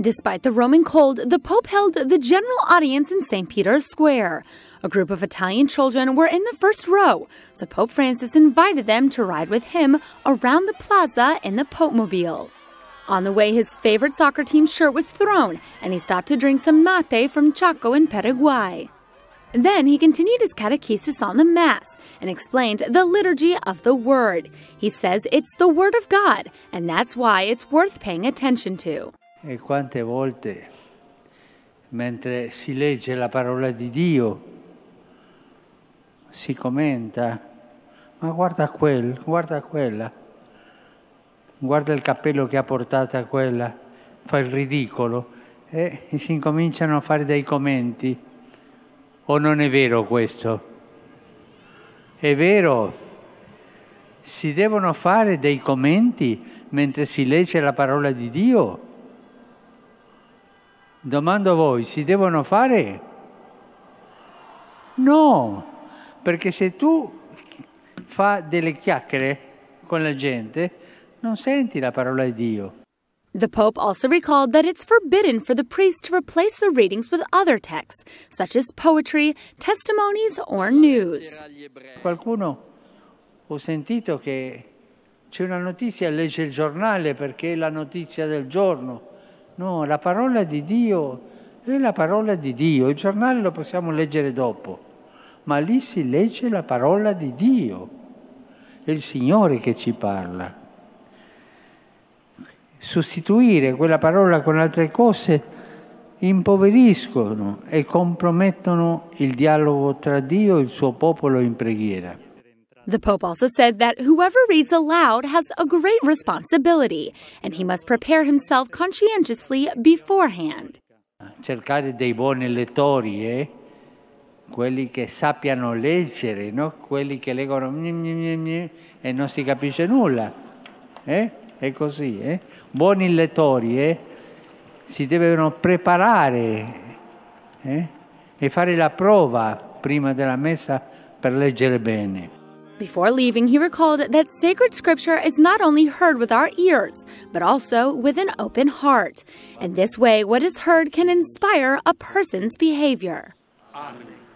Despite the Roman cold, the Pope held the general audience in St. Peter's Square. A group of Italian children were in the first row, so Pope Francis invited them to ride with him around the plaza in the Pope Mobile. On the way, his favorite soccer team shirt was thrown, and he stopped to drink some mate from Chaco in Paraguay. Then he continued his catechesis on the Mass and explained the liturgy of the Word. He says it's the Word of God, and that's why it's worth paying attention to. E quante volte, mentre si legge la parola di Dio, si commenta, ma guarda quel, guarda quella, guarda il cappello che ha portato a quella, fa il ridicolo e si incominciano a fare dei commenti. O non è vero questo? È vero, si devono fare dei commenti mentre si legge la parola di Dio Domando a voi, si devono fare? No, perché se tu fa delle chiacchiere con la gente, non senti la parola di Dio. The Pope also recalled that it's forbidden for the priest to replace the readings with other texts, such as poetry, testimonies or news. Qualcuno ho sentito che c'è una notizia, legge il giornale perché è la notizia del giorno. No, la parola di Dio è la parola di Dio. Il giornale lo possiamo leggere dopo, ma lì si legge la parola di Dio. È il Signore che ci parla. Sostituire quella parola con altre cose impoveriscono e compromettono il dialogo tra Dio e il suo popolo in preghiera. The Pope also said that whoever reads aloud has a great responsibility and he must prepare himself conscientiously beforehand. Cercare dei buoni lettori, eh? quelli che sappiano leggere, no? quelli che leggono mh, mh, mh, e non si capisce nulla. Eh? È così. Eh? Buoni lettori eh? si devono preparare eh? e fare la prova prima della messa per leggere bene. Before leaving, he recalled that sacred scripture is not only heard with our ears, but also with an open heart. In this way, what is heard can inspire a person's behavior. Amen.